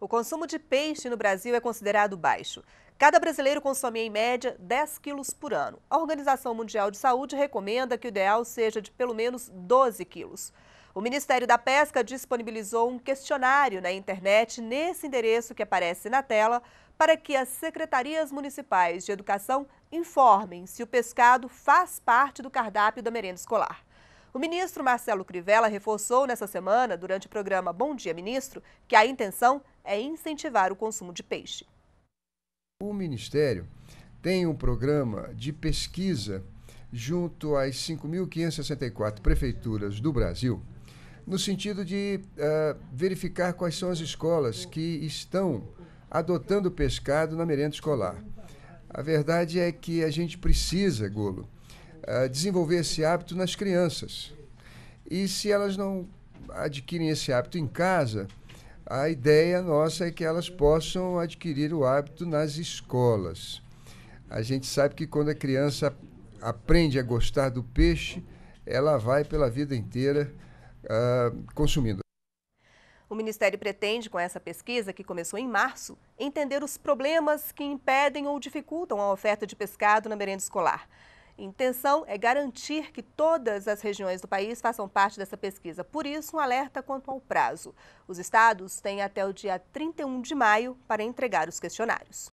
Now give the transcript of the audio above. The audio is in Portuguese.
o consumo de peixe no Brasil é considerado baixo. Cada brasileiro consome, em média, 10 quilos por ano. A Organização Mundial de Saúde recomenda que o ideal seja de pelo menos 12 quilos. O Ministério da Pesca disponibilizou um questionário na internet nesse endereço que aparece na tela para que as secretarias municipais de educação informem se o pescado faz parte do cardápio da merenda escolar. O ministro Marcelo Crivella reforçou nessa semana, durante o programa Bom Dia Ministro, que a intenção é incentivar o consumo de peixe. O Ministério tem um programa de pesquisa junto às 5.564 prefeituras do Brasil, no sentido de uh, verificar quais são as escolas que estão adotando pescado na merenda escolar. A verdade é que a gente precisa, Golo, eh, desenvolver esse hábito nas crianças. E se elas não adquirem esse hábito em casa, a ideia nossa é que elas possam adquirir o hábito nas escolas. A gente sabe que quando a criança aprende a gostar do peixe, ela vai pela vida inteira uh, consumindo. O Ministério pretende, com essa pesquisa, que começou em março, entender os problemas que impedem ou dificultam a oferta de pescado na merenda escolar intenção é garantir que todas as regiões do país façam parte dessa pesquisa. Por isso, um alerta quanto ao prazo. Os estados têm até o dia 31 de maio para entregar os questionários.